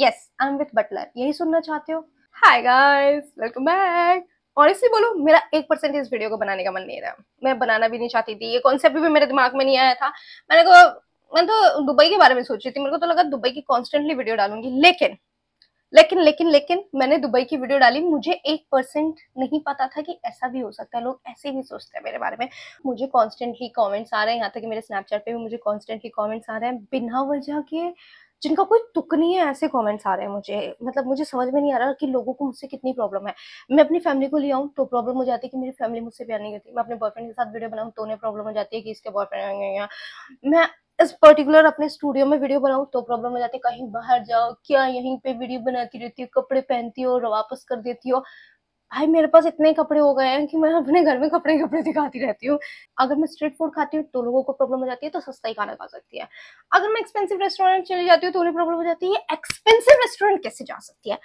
Yes I am with Butler यही सुनना चाहते हो हाय गाइस वेलकम बैक इसलिए बोलो मेरा एक परसेंट इस वीडियो को बनाने का मन नहीं रहा मैं बनाना भी नहीं चाहती थी ये कॉन्सेप्ट भी मेरे दिमाग में नहीं आया था मैंने को तो, मैं तो दुबई के बारे में सोच रही थी मेरे को तो लगा दुबई की कॉन्स्टेंटली वीडियो डालूंगी लेकिन लेकिन लेकिन लेकिन मैंने दुबई की वीडियो डाली मुझे एक परसेंट नहीं पता था कि ऐसा भी हो सकता है लोग ऐसे भी सोचते हैं मेरे बारे में मुझे कॉन्स्टेंटली कॉमेंट्स आ रहे हैं यहाँ तक कि मेरे स्नैपचैट पे भी मुझे कॉन्स्टेंटली कॉमेंट्स आ रहे हैं बिना वजह के जिनका कोई तुक नहीं है ऐसे कमेंट्स आ रहे हैं मुझे मतलब मुझे समझ में नहीं आ रहा कि लोगों को मुझसे कितनी प्रॉब्लम है मैं अपनी फैमिली को ले आऊँ तो प्रॉब्लम हो जाती है कि मेरी फैमिली मुझसे प्यार नहीं करती मैं अपने बॉयफ्रेंड के साथ वीडियो बनाऊँ तो उन्हें प्रॉब्लम हो जाती है कि इसके बॉयफ्रेंड मैं इस पर्टिकुलर अपने स्टूडियो में वीडियो बनाऊँ तो प्रॉब्लम हो जाती है कहीं बाहर जाओ क्या यहीं पे वीडियो बनाती रहती हो कपड़े पहनती हो और वापस कर देती हो भाई मेरे पास इतने कपड़े हो गए हैं कि मैं अपने घर में कपड़े कपड़े दिखाती रहती हूँ अगर मैं स्ट्रीट फूड खाती हूँ तो लोगों को प्रॉब्लम हो जाती है तो सस्ता ही खाना खा सकती है अगर मैं एक्सपेंसिव रेस्टोरेंट चली जाती हूँ तो उन्हें प्रॉब्लम हो जाती है एक्सपेंसिव रेस्टोरेंट कैसे जा सकती है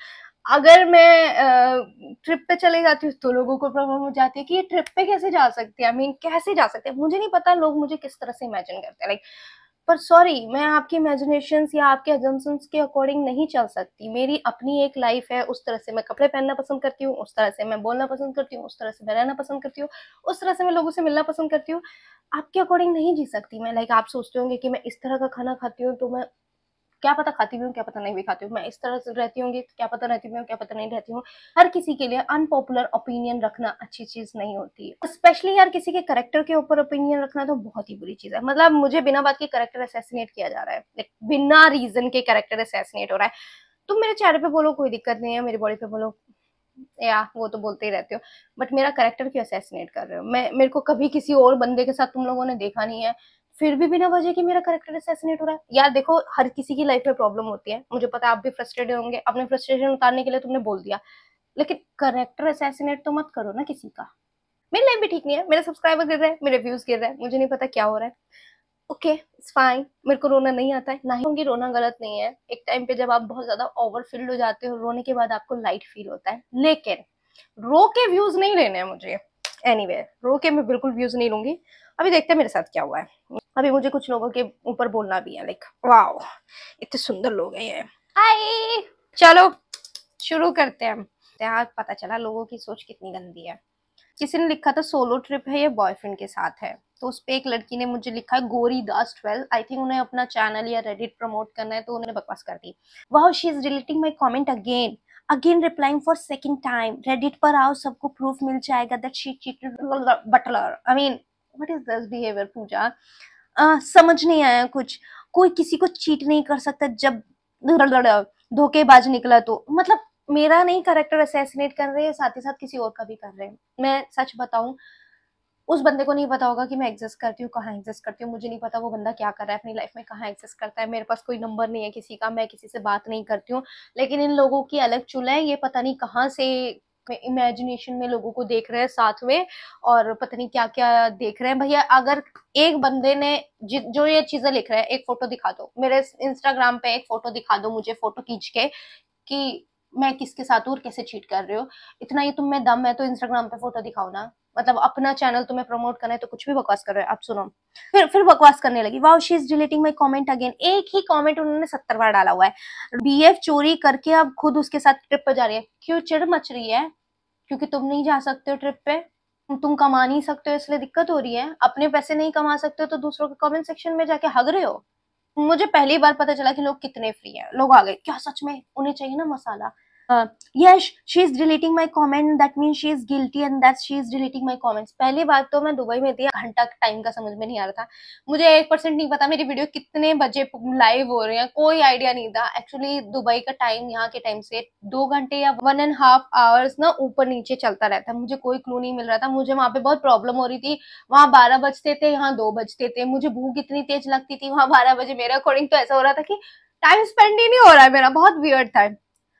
अगर मैं ट्रिप पे चले जाती हूँ तो लोगों को प्रॉब्लम हो जाती है कि ये ट्रिप पे कैसे जा सकती है आई मीन कैसे जा सकते हैं मुझे नहीं पता लोग मुझे किस तरह से इमेजिन करते हैं लाइक पर सॉरी मैं आपकी इमेजिनेशंस या आपके एजम्पन्स के अकॉर्डिंग नहीं चल सकती मेरी अपनी एक लाइफ है उस तरह से मैं कपड़े पहनना पसंद करती हूँ उस तरह से मैं बोलना पसंद करती हूँ उस तरह से मैं रहना पसंद करती हूँ उस तरह से मैं लोगों से मिलना पसंद करती हूँ आपके अकॉर्डिंग नहीं जी सकती मैं लाइक आप सोचते होंगे कि मैं इस तरह का खाना खाती हूँ तो मैं क्या पता खाती भी हूँ क्या पता नहीं भी खाती हूँ मैं इस तरह से रहती हूँ तो क्या पता रहती हूँ क्या पता नहीं रहती हूँ हर किसी के लिए अनपॉपुलर ओपिनियन रखना अच्छी चीज नहीं होती स्पेशली यार किसी के करेक्टर के ऊपर ओपिनियन रखना तो बहुत ही बुरी चीज है मतलब मुझे बिना बात के करेक्टर असैसिनेट किया जा रहा है बिना रीजन के करेक्टर असैसिनेट हो रहा है तुम मेरे चेहरे पे बोलो कोई दिक्कत नहीं है मेरी बॉडी पे बोलो या वो तो बोलते ही रहते हो बट मेरा करेक्टर क्यों असैसिनेट कर रहे हो मैं मेरे को कभी किसी और बंदे के साथ तुम लोगों ने देखा नहीं है फिर भी बिना वजह के मेरा करेक्टर असैसिनेट हो रहा है यार देखो हर किसी की लाइफ में प्रॉब्लम होती है मुझे पता है आप भी फ्रस्ट्रेटेड होंगे अपने फ्रस्ट्रेशन उतारने के लिए तुमने बोल दिया लेकिन करेक्टर असैसिनेट तो मत करो ना किसी का मेरी लाइफ भी ठीक नहीं है मेरे सब्सक्राइबर गिर रहे हैं मेरे व्यूज गिर रहे हैं मुझे नहीं पता क्या हो रहा है ओके इट्स फाइन मेरे को रोना नहीं आता है ना ही होंगी रोना गलत नहीं है एक टाइम पे जब आप बहुत ज्यादा ओवरफिल्ड हो जाते हो रोने के बाद आपको लाइट फील होता है लेकिन रो के व्यूज नहीं लेने हैं मुझे एनीवे anyway, रो के मैं बिल्कुल व्यूज नहीं लूंगी अभी देखते हैं मेरे साथ क्या हुआ है अभी मुझे कुछ लोगों के ऊपर बोलना भी है लाइक वाओ इतने सुंदर लोग हैं ये हाय चलो शुरू करते हैं यहाँ पता चला लोगों की सोच कितनी गंदी है किसी ने लिखा था सोलो ट्रिप है ये बॉयफ्रेंड के साथ है तो उस पर एक लड़की ने मुझे लिखा है गोरी दास ट्वेल्व आई थिंक उन्हें अपना चैनल या रेडिट प्रमोट करना है तो उन्होंने बकवास कर दी वाह she is deleting my comment again again replying for second time Reddit पर आओ सबको प्रूफ मिल जाएगा that she cheated Butler I mean what is this behaviour Pooja समझ नहीं आया कुछ कोई किसी को चीट नहीं कर सकता जब धोखेबाज निकला तो मतलब मेरा नहीं करेक्टर असैसिनेट कर रहे हैं साथ ही साथ किसी और का भी कर रहे हैं मैं सच बताऊं उस बंदे को नहीं पता होगा कि मैं एग्जिस्ट करती हूँ कहाँ एग्जिस्ट करती हूँ मुझे नहीं पता वो बंदा क्या कर रहा है अपनी लाइफ में कहाँ एग्जिस्ट करता है मेरे पास कोई नंबर नहीं है किसी का मैं किसी से बात नहीं करती हूँ लेकिन इन लोगों की अलग चूल्हा है ये पता नहीं कहाँ से इमेजिनेशन में लोगों को देख रहे हैं साथ में और पता नहीं क्या क्या देख रहे हैं भैया अगर एक बंदे ने जो ये चीजें लिख रहा है एक फोटो दिखा दो मेरे इंस्टाग्राम पे एक फोटो दिखा दो मुझे फोटो खींच के कि मैं किसके साथ और कैसे चीट कर रही हूँ इतना ही तुम मैं दम है तो इंस्टाग्राम पे फोटो दिखाओ ना मतलब अपना चैनल तुम्हें प्रमोट करना है तो कुछ भी बकवास कर रहे हो आप सुनो फिर फिर बकवास करने लगी wow she is deleting my comment again एक ही कमेंट उन्होंने सत्तर बार डाला हुआ है बीएफ चोरी करके अब खुद उसके साथ ट्रिप पर जा रही है क्यों चिड़ मच रही है क्योंकि तुम नहीं जा सकते हो ट्रिप पे तुम कमा नहीं सकते हो इसलिए दिक्कत हो रही है अपने पैसे नहीं कमा सकते हो तो दूसरों के कॉमेंट सेक्शन में जाके हग रहे हो मुझे पहली बार पता चला कि लोग कितने फ्री हैं लोग आ गए क्या सच में उन्हें चाहिए ना मसाला uh, yes she is deleting my comment that means she is guilty and that she is deleting my comments पहली बात तो मैं दुबई में थी घंटा टाइम का समझ में नहीं आ रहा था मुझे एक परसेंट नहीं पता मेरी वीडियो कितने बजे लाइव हो रहे हैं कोई आइडिया नहीं था एक्चुअली दुबई का टाइम यहाँ के टाइम से दो घंटे या वन एंड हाफ आवर्स ना ऊपर नीचे चलता रहता है मुझे कोई क्लू नहीं मिल रहा था मुझे वहाँ पे बहुत प्रॉब्लम हो रही थी वहाँ बारह बजते थे यहाँ दो बजते थे मुझे भूख इतनी तेज लगती थी वहाँ बारह बजे मेरे अकॉर्डिंग तो ऐसा हो रहा था कि टाइम स्पेंड ही नहीं हो रहा है मेरा बहुत वियर्ड था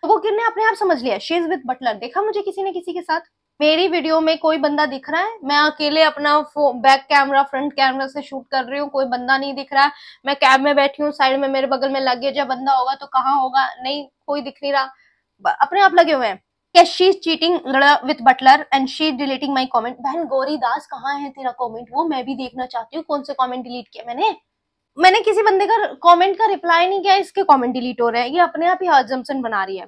तो वो किरने अपने आप समझ लिया शी विद बटलर देखा मुझे किसी ने किसी के साथ मेरी वीडियो में कोई बंदा दिख रहा है मैं अकेले अपना बैक कैमरा फ्रंट कैमरा से शूट कर रही हूँ कोई बंदा नहीं दिख रहा है मैं कैब में बैठी हूँ साइड में मेरे बगल में लगे जब बंदा होगा तो कहाँ होगा नहीं कोई दिख नहीं रहा अपने आप लगे हुए हैं she is cheating with Butler and she is deleting my comment बहन गौरी दास कहाँ है तेरा कॉमेंट वो मैं भी देखना चाहती हूँ कौन से कॉमेंट डिलीट किया मैंने मैंने किसी बंदे का कमेंट का रिप्लाई नहीं किया इसके कमेंट डिलीट हो रहे हैं ये अपने आप ही हजमसन बना रही है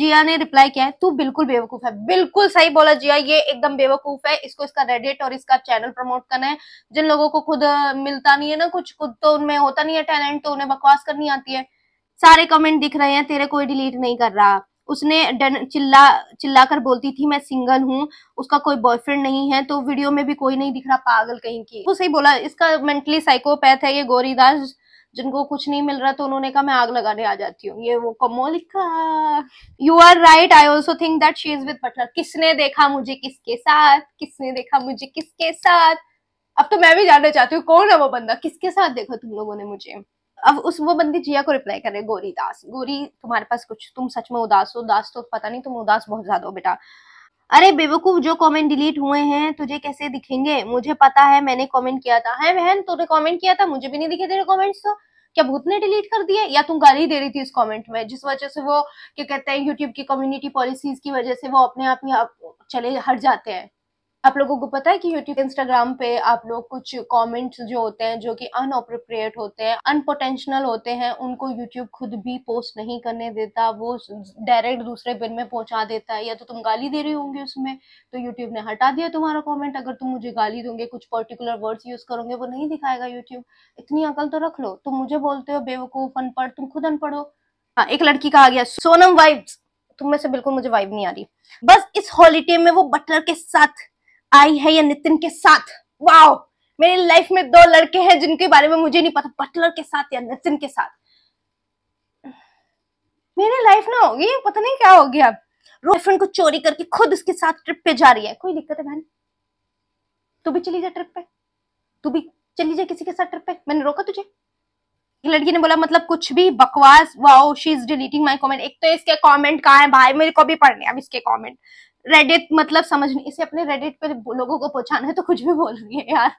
जिया ने रिप्लाई किया है तू बिल्कुल बेवकूफ है बिल्कुल सही बोला जिया ये एकदम बेवकूफ है इसको इसका रेडिट और इसका चैनल प्रमोट करना है जिन लोगों को खुद मिलता नहीं है ना कुछ खुद तो उनमें होता नहीं है टैलेंट तो उन्हें बकवास करनी आती है सारे कमेंट दिख रहे हैं तेरे कोई डिलीट नहीं कर रहा उसने डन चिल्ला चिल्ला कर बोलती थी मैं सिंगल हूँ उसका कोई बॉयफ्रेंड नहीं है तो वीडियो में भी कोई नहीं दिख रहा पागल कहीं की वो सही बोला इसका मेंटली साइकोपैथ है ये गोरीदास जिनको कुछ नहीं मिल रहा तो उन्होंने कहा मैं आग लगाने आ जाती हूँ ये वो Komolika you are right I also think that she is with Butler किसने देखा मुझे किसके साथ किसने देखा मुझे किसके साथ अब तो मैं भी जानना चाहती हूँ कौन है वो बंदा किसके साथ देखा तुम लोगों ने मुझे अब उस वो बंदी जिया को रिप्लाई कर रहे गोरी दास गोरी तुम्हारे पास कुछ तुम सच में उदास हो उदास तो पता नहीं तुम उदास बहुत ज्यादा हो बेटा अरे बेवकूफ जो कमेंट डिलीट हुए हैं तुझे कैसे दिखेंगे मुझे पता है मैंने कमेंट किया था है बहन तूने कमेंट किया था मुझे भी नहीं दिखे तेरे कमेंट्स तो क्या भूत ने डिलीट कर दिया या तुम गाली दे रही थी उस कमेंट में जिस वजह से वो क्या कहते हैं यूट्यूब की कम्युनिटी पॉलिसीज की वजह से वो अपने आप ही चले हट जाते हैं आप लोगों को पता है कि यूट्यूब इंस्टाग्राम पे आप लोग कुछ कमेंट्स जो होते हैं जो कि अनअप्रोप्रिएट होते हैं अनपोटेंशनल होते हैं उनको यूट्यूब खुद भी पोस्ट नहीं करने देता वो डायरेक्ट दूसरे बिन में पहुंचा देता है या तो तुम गाली दे रही होंगी उसमें तो यूट्यूब ने हटा दिया तुम्हारा कॉमेंट अगर तुम मुझे गाली दोगे कुछ पर्टिकुलर वर्ड्स यूज करोगे वो नहीं दिखाएगा यूट्यूब इतनी अकल तो रख लो तुम मुझे बोलते हो बेवकूफ अनपढ़ तुम खुद अनपढ़ हो हाँ एक लड़की का आ गया सोनम वाइब्स तुम में से बिल्कुल मुझे वाइब नहीं आ रही बस इस हॉलीडे में वो बटलर के साथ आई है या नितिन के साथ वाओ मेरी लाइफ में दो लड़के हैं जिनके बारे में मुझे नहीं पता बटलर के साथ या नितिन के साथ मेरी लाइफ ना होगी पता नहीं क्या होगी अब गर्लफ्रेंड को चोरी करके खुद उसके साथ ट्रिप पे जा रही है कोई दिक्कत है बहन तू भी चली जा ट्रिप पे तू भी चली जा किसी के साथ ट्रिप पे मैंने रोका तुझे लड़की ने बोला मतलब कुछ भी बकवास wow she is deleting my comment एक तो इसके कमेंट कहा है भाई मेरे को भी पढ़ने अब इसके कमेंट रेडिट मतलब समझ नहीं इसे अपने रेडिट पे लोगों को पहुंचाना है तो कुछ भी बोल रही है यार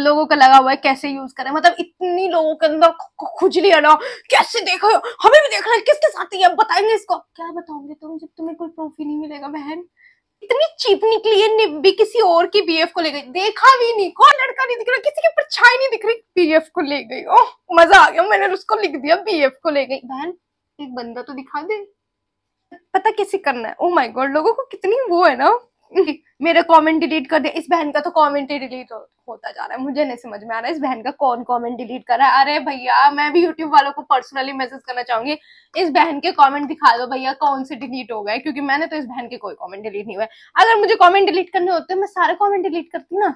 लोगों का लगा हुआ है कैसे यूज करें मतलब इतनी लोगों के अंदर खुजली अड़ा कैसे देखो हमें भी देखना है किसके साथ ये बताएंगे इसको क्या बताओगे तुम तो, जब तुम्हें कोई प्रूफ ही नहीं मिलेगा बहन इतनी चीप निकली है निब्बी किसी और की बीएफ को ले गई देखा भी नहीं कोई लड़का नहीं दिख रहा किसी की परछाई नहीं दिख रही बीएफ को ले गई ओह मजा आ गया मैंने उसको लिख दिया बीएफ को ले गई बहन एक बंदा तो दिखा दे पता कैसे करना है ओ माय गॉड लोगों को कितनी वो है ना मेरा कमेंट डिलीट कर दिया इस बहन का तो कमेंट ही डिलीट होता जा रहा है मुझे नहीं समझ में आ रहा है इस बहन का कौन कमेंट डिलीट कर रहा है अरे भैया मैं भी यूट्यूब वालों को पर्सनली मैसेज करना चाहूंगी इस बहन के कमेंट दिखा दो भैया कौन से डिलीट हो गए क्योंकि मैंने तो इस बहन के कोई कॉमेंट डिलीट नहीं हुआ अगर मुझे कॉमेंट डिलीट करने होते मैं सारे कॉमेंट डिलीट करती ना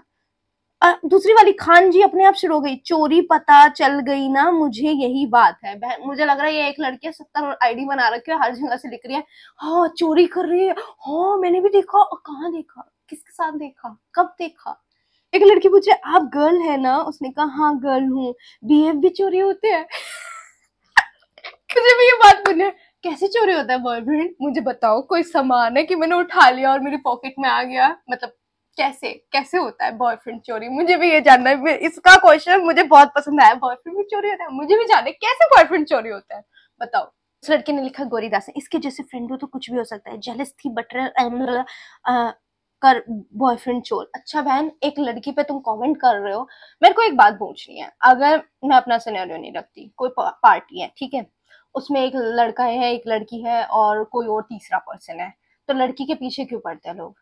दूसरी वाली खान जी अपने आप शुरू हो गई चोरी पता चल गई ना मुझे यही बात है मुझे लग रहा है ये एक लड़की है सत्तर आईडी बना रखी है हर जगह से लिख रही है हाँ चोरी कर रही है हाँ मैंने भी देखा और कहाँ देखा किसके साथ देखा कब देखा एक लड़की पूछे आप गर्ल है ना उसने कहा हाँ गर्ल हूँ बीएफ भी चोरी होते हैं मुझे भी ये बात बोली कैसे चोरी होता है बॉयफ्रेंड मुझे बताओ कोई सामान है कि मैंने उठा लिया और मेरी पॉकेट में आ गया मतलब कैसे कैसे होता है बॉयफ्रेंड चोरी मुझे भी ये जानना है इसका क्वेश्चन मुझे बहुत पसंद आया बॉयफ्रेंड भी चोरी होता है मुझे भी जानना है कैसे बॉयफ्रेंड चोरी होता है बताओ उस लड़के ने लिखा गोरीदास इसके जैसे फ्रेंड हो तो कुछ भी हो सकता है जेलस थी बटर um, uh, कर बॉयफ्रेंड चोर अच्छा बहन एक लड़की पे तुम कमेंट कर रहे हो मेरे को एक बात पूछनी है अगर मैं अपना सिनेरियो नहीं रखती कोई पार्टी है ठीक है उसमें एक लड़का है एक लड़की है और कोई और तीसरा पर्सन है तो लड़की के पीछे क्यों पड़ते हैं लोग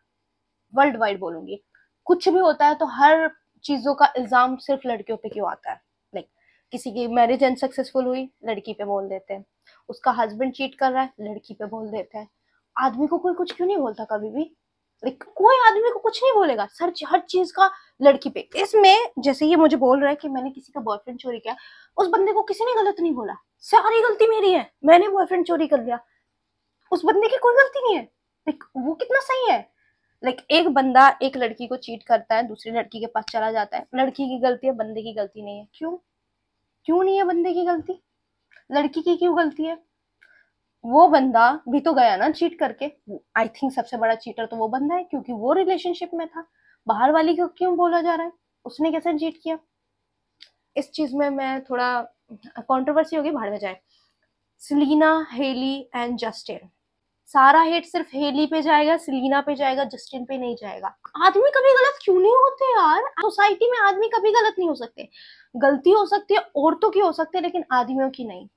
वर्ल्ड वाइड बोलूंगी कुछ भी होता है तो हर चीज़ों का इल्ज़ाम सिर्फ लड़कियों पे क्यों आता है लाइक किसी की मैरिज अनसक्सेसफुल हुई लड़की पे बोल देते हैं उसका हस्बैंड चीट कर रहा है लड़की पे बोल देते हैं आदमी को कोई कुछ क्यों नहीं बोलता कभी भी लाइक कोई आदमी को कुछ नहीं बोलेगा सर हर चीज का लड़की पे इसमें जैसे ये मुझे बोल रहा है कि मैंने किसी का बॉयफ्रेंड चोरी किया उस बंदे को किसी ने गलत नहीं बोला सारी गलती मेरी है मैंने बॉयफ्रेंड चोरी कर लिया उस बंदे की कोई गलती नहीं है वो कितना सही है लाइक एक बंदा एक लड़की को चीट करता है दूसरी लड़की के पास चला जाता है लड़की की गलती है बंदे की गलती नहीं है क्यों क्यों नहीं है बंदे की गलती लड़की की क्यों गलती है वो बंदा भी तो गया ना चीट करके आई थिंक सबसे बड़ा चीटर तो वो बंदा है क्योंकि वो रिलेशनशिप में था बाहर वाली को क्यों बोला जा रहा है उसने कैसे चीट किया इस चीज में मैं थोड़ा कॉन्ट्रोवर्सी होगी बाहर में जाए सिलीना हेली एंड जस्टिन सारा हेट सिर्फ हेली पे जाएगा सिलीना पे जाएगा जस्टिन पे नहीं जाएगा आदमी कभी गलत क्यों नहीं होते यार सोसाइटी में आदमी कभी गलत नहीं हो सकते गलती हो सकती है औरतों तो की हो सकती है लेकिन आदमियों की नहीं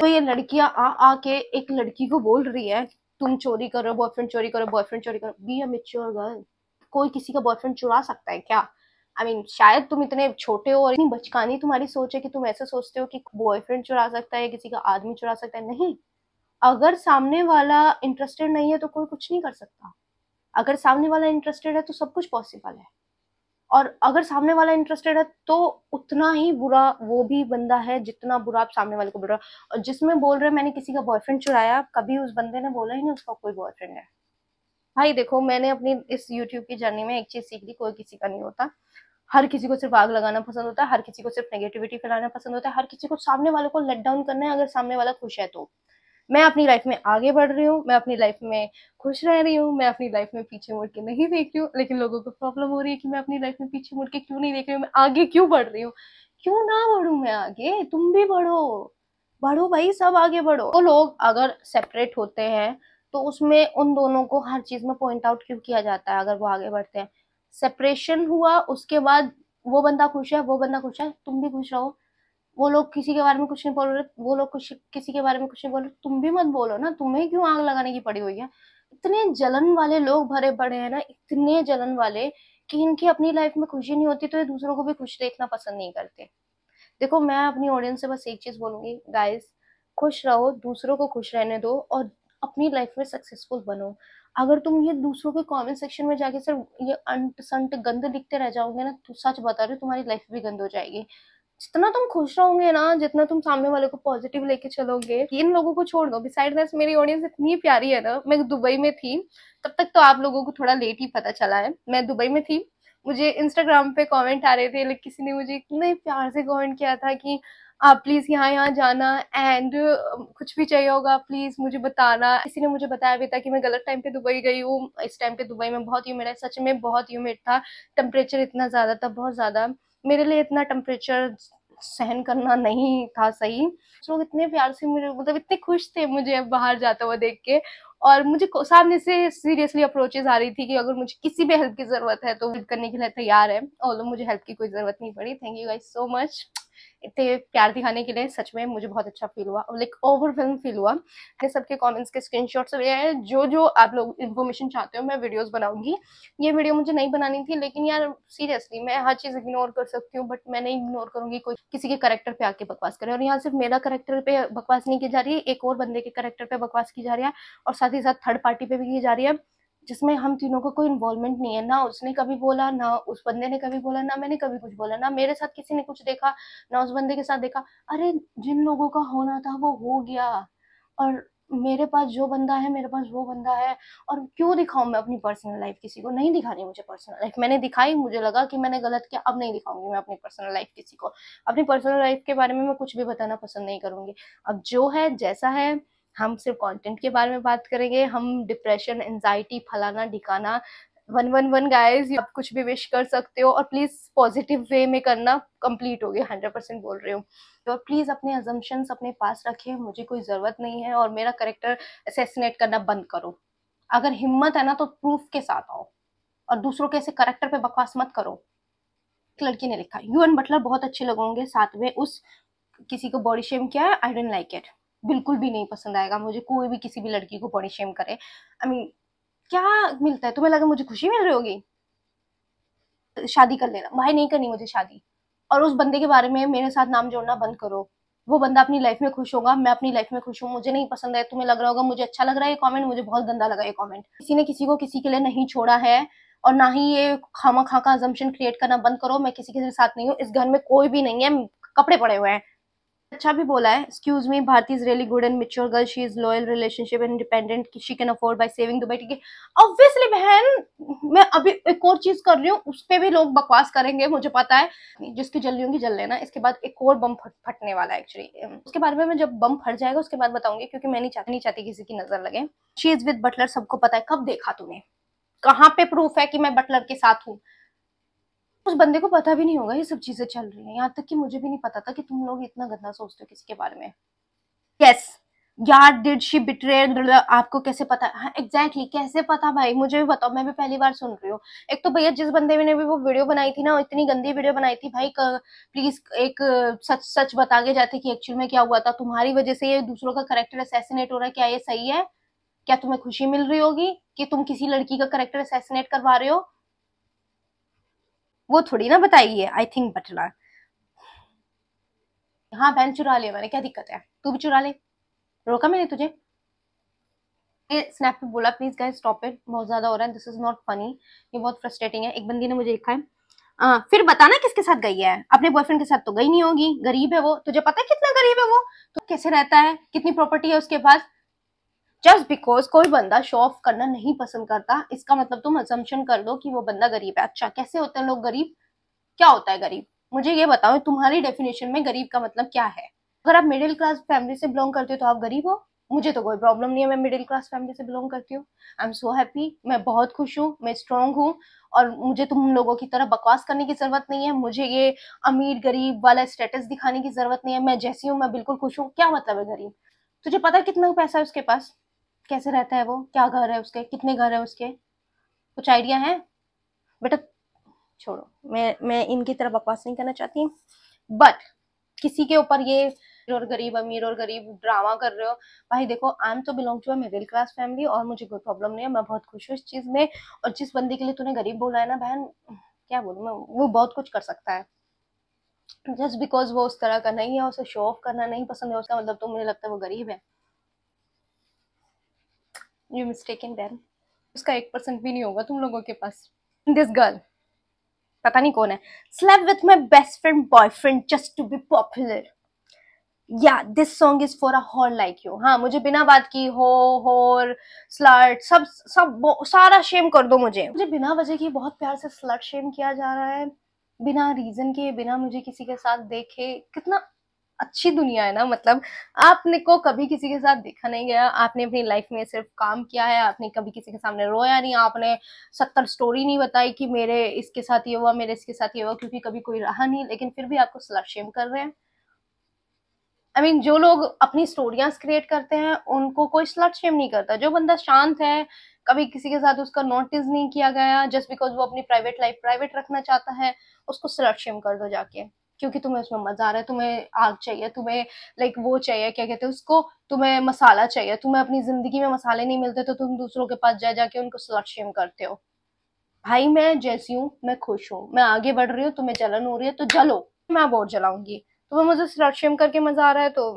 तो ये लड़कियां आ आके एक लड़की को बोल रही है तुम चोरी करो बॉयफ्रेंड चोरी करो बॉयफ्रेंड चोरी करो बी अ गर्ल कोई किसी का बॉयफ्रेंड चुरा सकता है क्या आई I मीन mean, शायद तुम इतने छोटे हो और इतनी बचकानी तुम्हारी सोच है कि तुम ऐसे सोचते हो कि बॉयफ्रेंड चुरा सकता है किसी का आदमी चुरा सकता है नहीं अगर सामने वाला इंटरेस्टेड नहीं है तो कोई कुछ नहीं कर सकता अगर सामने वाला इंटरेस्टेड है तो सब कुछ पॉसिबल है और अगर सामने वाला इंटरेस्टेड है तो उतना ही बुरा वो भी बंदा है जितना बुरा आप सामने वाले को बोल रहे हो और जिसमें बोल रहे मैंने किसी का बॉयफ्रेंड चुराया कभी उस बंदे ने बोला ही नहीं उसका कोई बॉयफ्रेंड है भाई देखो मैंने अपनी इस यूट्यूब की जर्नी में एक चीज सीख ली कोई किसी का नहीं होता हर किसी को सिर्फ आग लगाना पसंद होता है हर किसी को सिर्फ नेगेटिविटी फैलाना पसंद होता है हर किसी को सामने वाले को लेट डाउन करना है अगर सामने वाला खुश है तो मैं अपनी लाइफ में आगे बढ़ रही हूँ मैं अपनी लाइफ में खुश रह रही हूँ मैं अपनी लाइफ में पीछे मुड़ के नहीं देख रही हूँ लेकिन लोगों को प्रॉब्लम हो रही है कि मैं अपनी लाइफ में पीछे मुड़ के क्यों नहीं देख रही हूँ मैं आगे क्यों बढ़ रही हूँ क्यों ना बढ़ू मैं आगे तुम भी बढ़ो बढ़ो भाई सब आगे बढ़ो तो लोग अगर सेपरेट होते हैं तो उसमें उन दोनों को हर चीज़ में पॉइंट आउट क्यों किया जाता है अगर वो आगे बढ़ते हैं सेपरेशन हुआ उसके बाद वो बंदा खुश है वो बंदा खुश है तुम भी खुश रहो वो लोग किसी के बारे में कुछ नहीं बोल रहे वो लोग कुछ किसी के बारे में कुछ नहीं बोल रहे तुम भी मत बोलो ना तुम्हें क्यों आग लगाने की पड़ी हुई है इतने जलन वाले लोग भरे पड़े हैं ना इतने जलन वाले कि इनकी अपनी लाइफ में खुशी नहीं होती तो ये दूसरों को भी खुश देखना पसंद नहीं करते देखो मैं अपनी ऑडियंस से बस एक चीज बोलूंगी गाइस खुश रहो दूसरों को खुश रहने दो और अपनी लाइफ में सक्सेसफुल बनो अगर तुम ये दूसरों के कमेंट सेक्शन में जाके सिर्फ ये अंट संट गंद लिखते रह जाओगे ना तो सच बता रही तुम्हारी लाइफ भी गंद हो जाएगी जितना तुम खुश रहोगे ना जितना तुम सामने वाले को पॉजिटिव लेके चलोगे इन लोगों को छोड़ दो बिसाइड दैट मेरी ऑडियंस इतनी प्यारी है ना मैं दुबई में थी तब तक तो आप लोगों को थोड़ा लेट ही पता चला है मैं दुबई में थी मुझे इंस्टाग्राम पे कमेंट आ रहे थे लाइक किसी ने मुझे इतने प्यार से कमेंट किया था कि आप प्लीज़ यहाँ यहाँ जाना एंड कुछ भी चाहिए होगा प्लीज़ मुझे बताना किसी ने मुझे बताया भी था कि मैं गलत टाइम पे दुबई गई हूँ इस टाइम पे दुबई में बहुत ह्यूमिड है सच में बहुत ह्यूमिड था टेम्परेचर इतना ज़्यादा था बहुत ज़्यादा मेरे लिए इतना टेम्परेचर सहन करना नहीं था सही तो लोग इतने प्यार से मेरे मतलब इतने खुश थे मुझे बाहर जाता हुआ देख के और मुझे सामने से सीरियसली अप्रोचेज आ रही थी कि अगर मुझे किसी भी हेल्प की ज़रूरत है तो हेल्प करने के लिए तैयार है और मुझे हेल्प की कोई ज़रूरत नहीं पड़ी thank you guys so much इतने प्यार दिखाने के लिए सच में मुझे बहुत अच्छा फील हुआ लाइक ओवरवेलम फील हुआ मैंने सबके कमेंट्स के स्क्रीनशॉट्स लिए हैं जो जो आप लोग इन्फॉर्मेशन चाहते हो मैं वीडियोस बनाऊंगी ये वीडियो मुझे नहीं बनानी थी लेकिन यार सीरियसली मैं हर चीज़ इग्नोर कर सकती हूँ बट मैं नहीं इग्नोर करूँगी कोई किसी के करेक्टर पे आके बकवास करे और यहाँ सिर्फ मेरा करेक्टर पे बकवास नहीं की जा रही है एक और बंदे के करेक्टर पे बकवास की जा रही है और साथ ही साथ थर्ड पार्टी पे भी की जा रही है जिसमें हम तीनों का को कोई इन्वॉल्वमेंट नहीं है ना उसने कभी बोला ना उस बंदे ने कभी बोला ना मैंने कभी कुछ बोला ना मेरे साथ किसी ने कुछ देखा ना उस बंदे के साथ देखा अरे जिन लोगों का होना था वो हो गया और मेरे पास जो बंदा है मेरे पास वो बंदा है और क्यों दिखाऊं मैं अपनी पर्सनल लाइफ किसी को नहीं दिखानी मुझे पर्सनल लाइफ मैंने दिखाई मुझे लगा कि मैंने गलत किया अब नहीं दिखाऊंगी मैं अपनी पर्सनल लाइफ किसी को अपनी पर्सनल लाइफ के बारे में मैं कुछ भी बताना पसंद नहीं करूंगी अब जो है जैसा है हम सिर्फ कंटेंट के बारे में बात करेंगे हम डिप्रेशन एनजाइटी फलाना ढिकाना वन वन वन गाइज आप कुछ भी विश कर सकते हो और प्लीज पॉजिटिव वे में करना कंप्लीट हो गया हंड्रेड परसेंट बोल रही हूँ और तो प्लीज अपने एजम्पन्स अपने पास रखे मुझे कोई जरूरत नहीं है और मेरा करेक्टर असेसिनेट करना बंद करो अगर हिम्मत है ना तो प्रूफ के साथ आओ और दूसरों के ऐसे करेक्टर पे बकवास मत करो एक लड़की ने लिखा यू एन बटलर बहुत अच्छे लगोगे साथ में उस किसी को बॉडी शेम किया आई डोंट लाइक इट बिल्कुल भी नहीं पसंद आएगा मुझे कोई भी किसी भी लड़की को बॉडी शेम करे आई I मीन mean, क्या मिलता है तुम्हें लगा मुझे खुशी मिल रही होगी शादी कर लेना भाई नहीं करनी मुझे शादी और उस बंदे के बारे में मेरे साथ नाम जोड़ना बंद करो वो बंदा अपनी लाइफ में खुश होगा मैं अपनी लाइफ में खुश हूँ मुझे नहीं पसंद है तुम्हें लग रहा होगा मुझे अच्छा लग रहा है ये कमेंट मुझे बहुत गंदा लगा ये कमेंट किसी ने किसी को किसी के लिए नहीं छोड़ा है और ना ही ये खामा खा का अजम्पन क्रिएट करना बंद करो मैं किसी के साथ नहीं हूँ इस घर में कोई भी नहीं है कपड़े पड़े हुए हैं अच्छा भी बोला है excuse me Bharti is really good and mature girl she is loyal relationship and dependent she can afford by saving Dubai ठीक है ऑब्वियसली बहन मैं अभी एक और चीज कर रही हूँ उस पर भी लोग बकवास करेंगे मुझे पता है जिसकी जल रही होंगी जल लेना इसके बाद एक और बम फट, फटने वाला है एक्चुअली um, उसके बारे में मैं जब बम फट जाएगा उसके बाद बताऊंगी क्योंकि मैं नहीं चाहती नहीं चाहती किसी की नजर लगे शी इज विद बटलर सबको पता है कब देखा तूने कहाँ पे प्रूफ है कि मैं बटलर के साथ हूँ उस बंदे को पता भी नहीं होगा ये सब चीजें चल रही हैं यहाँ तक कि मुझे भी नहीं पता था कि तुम लोग इतना गंदा सोचते हो किसी के बारे में यस यार डिड शी बिट्रे आपको कैसे पता हाँ एग्जैक्टली exactly, कैसे पता भाई मुझे भी बताओ मैं भी पहली बार सुन रही हूँ एक तो भैया जिस बंदे ने भी वो वीडियो बनाई थी ना इतनी गंदी वीडियो बनाई थी भाई प्लीज एक सच सच बता के जाते कि एक्चुअल में क्या हुआ था तुम्हारी वजह से ये दूसरों का करेक्टर असैसिनेट हो रहा है क्या ये सही है क्या तुम्हें खुशी मिल रही होगी कि तुम किसी लड़की का करेक्टर असैसिनेट करवा रहे हो वो थोड़ी ना बताई है आई थिंक बटला हाँ बहन चुरा लिया मैंने क्या दिक्कत है तू भी चुरा ले रोका मैंने तुझे स्नैप पे बोला प्लीज गाइस स्टॉप इट बहुत ज्यादा हो रहा है दिस इज नॉट फनी ये बहुत फ्रस्ट्रेटिंग है एक बंदी ने मुझे लिखा है आ, फिर बताना किसके साथ गई है अपने बॉयफ्रेंड के साथ तो गई नहीं होगी गरीब है वो तुझे पता है कितना गरीब है वो तो कैसे रहता है कितनी प्रॉपर्टी है उसके पास जस्ट बिकॉज कोई बंदा शो ऑफ करना नहीं पसंद करता इसका मतलब तुम असम्पशन कर दो कि वो बंदा गरीब है अच्छा कैसे होते हैं लोग गरीब क्या होता है गरीब मुझे ये बताओ तुम्हारी डेफिनेशन में गरीब का मतलब क्या है अगर आप मिडिल क्लास फैमिली से बिलोंग करते हो तो आप गरीब हो मुझे तो कोई प्रॉब्लम नहीं है मैं मिडिल क्लास फैमिली से बिलोंग करती हूँ आई एम सो हैप्पी मैं बहुत खुश हूँ मैं स्ट्रांग हूँ और मुझे तुम लोगों की तरह बकवास करने की ज़रूरत नहीं है मुझे ये अमीर गरीब वाला स्टेटस दिखाने की ज़रूरत नहीं है मैं जैसी हूँ मैं बिल्कुल खुश हूँ क्या मतलब है गरीब तुझे पता कितना पैसा है उसके पास कैसे रहता है वो क्या घर है उसके कितने घर है उसके कुछ आइडिया है बेटा छोड़ो मैं मैं इनकी तरफ बकवास नहीं करना चाहती बट किसी के ऊपर ये और गरीब अमीर और गरीब ड्रामा कर रहे हो भाई देखो आई एम तो belong to a middle class family और मुझे कोई प्रॉब्लम नहीं है मैं बहुत खुश हूँ इस चीज़ में और जिस बंदी के लिए तूने गरीब बोला है ना बहन क्या बोलूँ मैं वो बहुत कुछ कर सकता है जस्ट बिकॉज वो उस तरह का नहीं है उसे शो ऑफ करना नहीं पसंद है उसका मतलब तो मुझे लगता है वो गरीब है यू मिस्टेक इन देम उसका एक परसेंट भी नहीं होगा तुम लोगों के पास दिस गर्ल पता नहीं कौन है slap with my best friend boyfriend just to be popular या this song is for a whore like you हाँ मुझे बिना बात की हो होर स्लट सब सब सारा शेम कर दो मुझे मुझे बिना वजह की बहुत प्यार से स्लट शेम किया जा रहा है बिना रीजन के बिना मुझे किसी के साथ देखे कितना अच्छी दुनिया है ना मतलब आपने को कभी किसी के साथ देखा नहीं गया आपने अपनी लाइफ में सिर्फ काम किया है आपने कभी किसी के सामने रोया नहीं आपने सत्तर स्टोरी नहीं बताई कि मेरे इसके साथ ये हुआ मेरे इसके साथ ये हुआ क्योंकि कभी कोई रहा नहीं लेकिन फिर भी आपको स्लट शेम कर रहे हैं आई I मीन mean, जो लोग अपनी स्टोरिया क्रिएट करते हैं उनको कोई स्लट शेम नहीं करता जो बंदा शांत है कभी किसी के साथ उसका नोटिस नहीं किया गया जस्ट बिकॉज वो अपनी प्राइवेट लाइफ प्राइवेट रखना चाहता है उसको स्लट शेम कर दो जाके क्योंकि तुम्हें उसमें मजा आ रहा है तुम्हें आग चाहिए तुम्हें लाइक वो चाहिए क्या कहते हैं उसको तुम्हें मसाला चाहिए तुम्हें अपनी जिंदगी में मसाले नहीं मिलते तो तुम दूसरों के पास जा जाके उनको सुरक्षित करते हो भाई मैं जैसी हूँ मैं खुश हूँ मैं आगे बढ़ रही हूँ तुम्हें जलन हो रही है तो जलो मैं अब और जलाऊंगी तुम्हें मुझे सुरक्षित करके मजा आ रहा है तो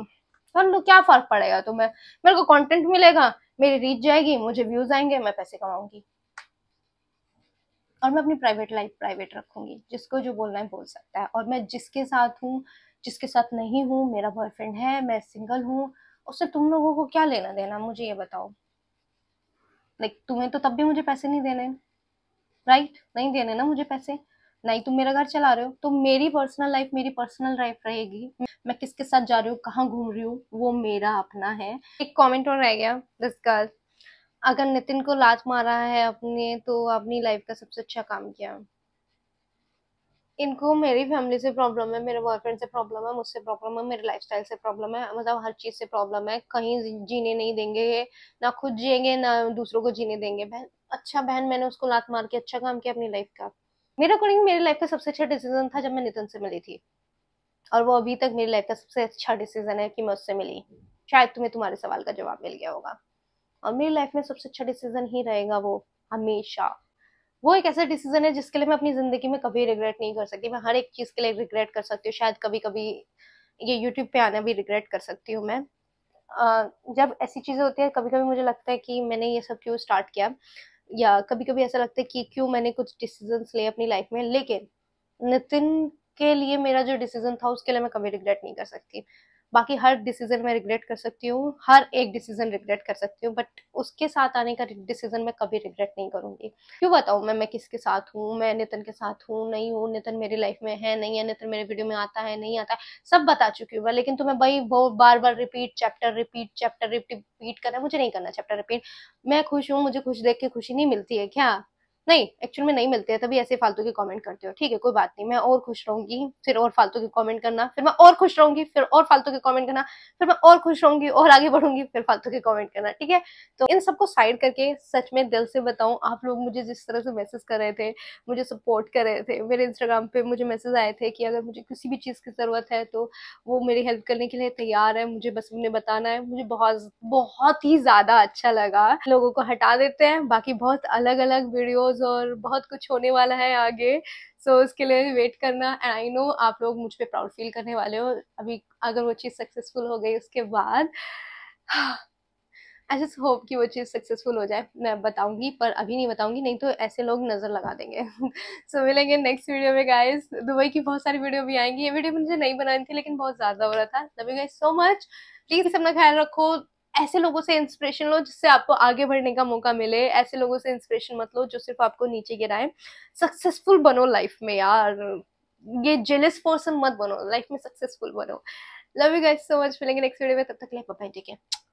कर लो क्या फर्क पड़ेगा तुम्हें मेरे को कंटेंट मिलेगा मेरी रीच जाएगी मुझे व्यूज आएंगे मैं पैसे कमाऊंगी और मैं अपनी प्राइवेट लाइफ प्राइवेट रखूंगी जिसको जो बोलना है बोल सकता है और मैं जिसके साथ हूँ जिसके साथ नहीं हूँ मेरा बॉयफ्रेंड है मैं सिंगल हूँ उससे तुम लोगों को क्या लेना देना मुझे ये बताओ लाइक like, तुम्हें तो तब भी मुझे पैसे नहीं देने राइट right? नहीं देने ना मुझे पैसे नहीं तुम मेरा घर चला रहे हो तो मेरी पर्सनल लाइफ मेरी पर्सनल लाइफ रहेगी मैं किसके साथ जा रही हूँ कहाँ घूम रही हूँ वो मेरा अपना है एक कॉमेंट और रह गया दिस गर्ल अगर नितिन को लात मारा है अपने तो अपनी लाइफ का सबसे अच्छा काम किया इनको मेरी फैमिली से प्रॉब्लम है मेरे बॉयफ्रेंड से प्रॉब्लम है मुझसे प्रॉब्लम है मेरे लाइफस्टाइल से प्रॉब्लम है मतलब हर चीज़ से प्रॉब्लम है कहीं जीने नहीं देंगे ना खुद जिएंगे ना दूसरों को जीने देंगे बहन अच्छा बहन मैंने उसको लात मार के अच्छा काम किया अपनी लाइफ का मेरे अकॉर्डिंग मेरी लाइफ का सबसे अच्छा डिसीजन था जब मैं नितिन से मिली थी और वो अभी तक मेरी लाइफ का सबसे अच्छा डिसीजन है कि मैं उससे मिली शायद तुम्हें तुम्हारे सवाल का जवाब मिल गया होगा और मेरी लाइफ में सबसे अच्छा डिसीजन ही रहेगा वो हमेशा वो एक ऐसा डिसीजन है जिसके लिए मैं अपनी जिंदगी में कभी रिग्रेट नहीं कर सकती मैं हर एक चीज के लिए रिग्रेट कर सकती हूँ शायद कभी कभी ये यूट्यूब पे आना भी रिग्रेट कर सकती हूँ मैं Uh, जब ऐसी चीज़ें होती है कभी कभी मुझे लगता है कि मैंने ये सब क्यों स्टार्ट किया या कभी कभी ऐसा लगता है कि क्यों मैंने कुछ डिसीजंस लिए अपनी लाइफ में लेकिन नितिन के लिए मेरा जो डिसीजन था उसके लिए मैं कभी रिग्रेट नहीं कर सकती बाकी हर डिसीजन मैं रिग्रेट कर सकती हूँ हर एक डिसीजन रिग्रेट कर सकती हूँ बट उसके साथ आने का डिसीजन मैं कभी रिग्रेट नहीं करूँगी क्यों बताऊँ मैं मैं किसके साथ हूँ मैं नितिन के साथ हूँ नहीं हूँ नितिन मेरी लाइफ में है नहीं है नितिन मेरे वीडियो में आता है नहीं आता है सब बता चुकी हूँ लेकिन तुम्हें तो भाई वो बार बार repeat chapter repeat chapter repeat करना मुझे नहीं करना चैप्टर रिपीट मैं खुश हूँ मुझे खुश देख के खुशी नहीं मिलती है क्या नहीं एक्चुअल में नहीं मिलते हैं तभी ऐसे फालतू के कमेंट करते हो ठीक है कोई बात नहीं मैं और खुश रहूंगी फिर और फालतू के कमेंट करना फिर मैं और खुश रहूंगी फिर और फालतू के कमेंट करना फिर मैं और खुश रहूंगी और आगे बढ़ूंगी फिर फालतू के कमेंट करना ठीक है तो इन सबको साइड करके सच में दिल से बताऊं आप लोग मुझे जिस तरह से मैसेज कर रहे थे मुझे सपोर्ट कर रहे थे मेरे इंस्टाग्राम पे मुझे मैसेज आए थे कि अगर मुझे किसी भी चीज़ की ज़रूरत है तो वो मेरी हेल्प करने के लिए तैयार है मुझे बस उन्हें बताना है मुझे बहुत बहुत ही ज़्यादा अच्छा लगा लोगों को हटा देते हैं बाकी बहुत अलग अलग वीडियोज़ वीडियोस और बहुत कुछ होने वाला है आगे सो so, उसके लिए वेट करना एंड आई नो आप लोग मुझ पर प्राउड फील करने वाले हो अभी अगर वो चीज़ सक्सेसफुल हो गई उसके बाद आई जस्ट होप कि वो चीज़ सक्सेसफुल हो जाए मैं बताऊंगी पर अभी नहीं बताऊंगी नहीं तो ऐसे लोग नज़र लगा देंगे सो so, मिलेंगे नेक्स्ट वीडियो में गाइस दुबई की बहुत सारी वीडियो भी आएंगी ये वीडियो मुझे नहीं बनानी थी लेकिन बहुत ज़्यादा हो रहा था love you guys so much please अपना ख्याल रखो ऐसे लोगों से इंस्पिरेशन लो जिससे आपको आगे बढ़ने का मौका मिले ऐसे लोगों से इंस्पिरेशन मत लो जो सिर्फ आपको नीचे गिराए सक्सेसफुल बनो लाइफ में यार ये जेलस पर्सन मत बनो लाइफ में सक्सेसफुल बनो love you guys so much मिलेंगे नेक्स्ट वीडियो में तब तक ले पापा टेक केयर